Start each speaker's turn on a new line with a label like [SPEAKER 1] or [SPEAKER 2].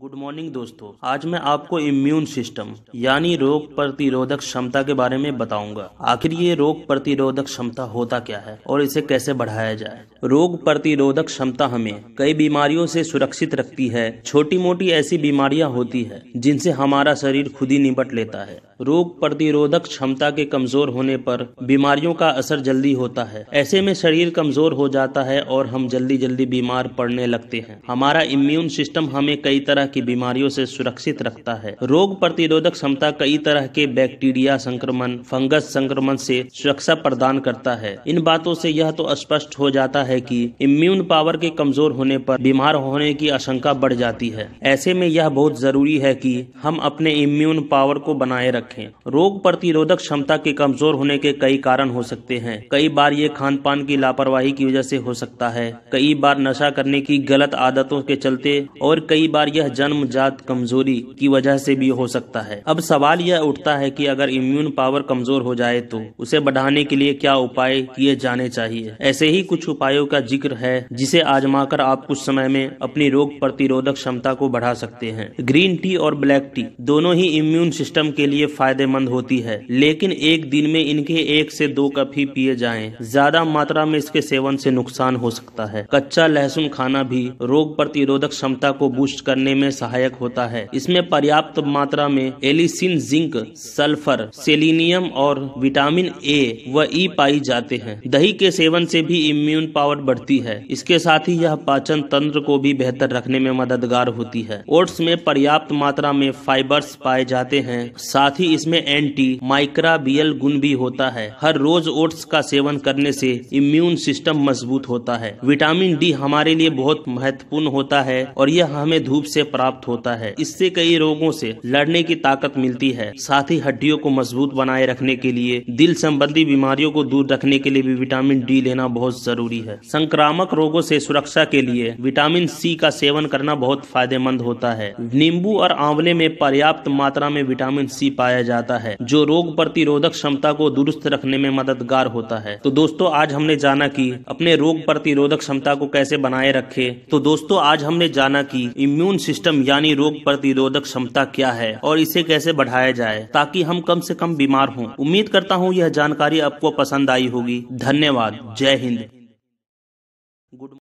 [SPEAKER 1] good morning दोस्तों आज मैं आपको इम्यून सिस्टम यानी रोग प्रतिरोधक क्षमता के बारे में बताऊंगा आखिर ये रोग प्रतिरोधक क्षमता होता क्या है और इसे कैसे बढ़ाया जाए रोग प्रतिरोधक क्षमता हमें कई बीमारियों से सुरक्षित रखती है छोटी मोटी ऐसी बीमारियां होती है जिनसे हमारा शरीर खुद ही निपट लेता है रोग प्रतिरोधक क्षमता के कमजोर होने पर बीमारियों का असर जल्दी होता है ऐसे में शरीर कमजोर हो जाता है और हम जल्दी जल्दी बीमार पड़ने लगते हैं हमारा इम्यून सिस्टम हमें कई तरह तरह की बीमारियों से सुरक्षित रखता है रोग प्रतिरोधक क्षमता कई तरह के बैक्टीरिया संक्रमण फंगस संक्रमण से सुरक्षा प्रदान करता है इन बातों से यह तो स्पष्ट हो जाता है कि इम्यून पावर के कमजोर होने पर बीमार होने की आशंका बढ़ जाती है ऐसे में यह बहुत जरूरी है कि हम अपने इम्यून पावर को बनाए रखें रोग प्रतिरोधक क्षमता के कमजोर होने के कई कारण हो सकते हैं कई बार ये खान पान की लापरवाही की वजह से हो सकता है कई बार नशा करने की गलत आदतों के चलते और कई बार यह जन्म जात कमजोरी की वजह से भी हो सकता है अब सवाल यह उठता है कि अगर इम्यून पावर कमजोर हो जाए तो उसे बढ़ाने के लिए क्या उपाय किए जाने चाहिए ऐसे ही कुछ उपायों का जिक्र है जिसे आजमाकर आप कुछ समय में अपनी रोग प्रतिरोधक क्षमता को बढ़ा सकते हैं ग्रीन टी और ब्लैक टी दोनों ही इम्यून सिस्टम के लिए फायदेमंद होती है लेकिन एक दिन में इनके एक से दो कप ही पिए जाए ज्यादा मात्रा में इसके सेवन से नुकसान हो सकता है कच्चा लहसुन खाना भी रोग प्रतिरोधक क्षमता को बूस्ट करने में सहायक होता है इसमें पर्याप्त मात्रा में एलिसिन जिंक सल्फर सेलिनियम और विटामिन ए व ई e पाई जाते हैं दही के सेवन से भी इम्यून पावर बढ़ती है इसके साथ ही यह पाचन तंत्र को भी बेहतर रखने में मददगार होती है ओट्स में पर्याप्त मात्रा में फाइबर्स पाए जाते हैं साथ ही इसमें एंटी माइक्राबियल गुण भी होता है हर रोज ओट्स का सेवन करने से इम्यून सिस्टम मजबूत होता है विटामिन डी हमारे लिए बहुत महत्वपूर्ण होता है और यह हमें धूप से प्राप्त होता है इससे कई रोगों से लड़ने की ताकत मिलती है साथ ही हड्डियों को मजबूत बनाए रखने के लिए दिल संबंधी बीमारियों को दूर रखने के लिए भी विटामिन डी लेना बहुत जरूरी है संक्रामक रोगों से सुरक्षा के लिए विटामिन सी का सेवन करना बहुत फायदेमंद होता है नींबू और आंवले में पर्याप्त मात्रा में विटामिन सी पाया जाता है जो रोग प्रतिरोधक क्षमता को दुरुस्त रखने में मददगार होता है तो दोस्तों आज हमने जाना की अपने रोग प्रतिरोधक क्षमता को कैसे बनाए रखे तो दोस्तों आज हमने जाना की इम्यून सिस्टम सिस्टम यानी रोग प्रतिरोधक क्षमता क्या है और इसे कैसे बढ़ाया जाए ताकि हम कम से कम बीमार हों उम्मीद करता हूँ यह जानकारी आपको पसंद आई होगी धन्यवाद जय हिंद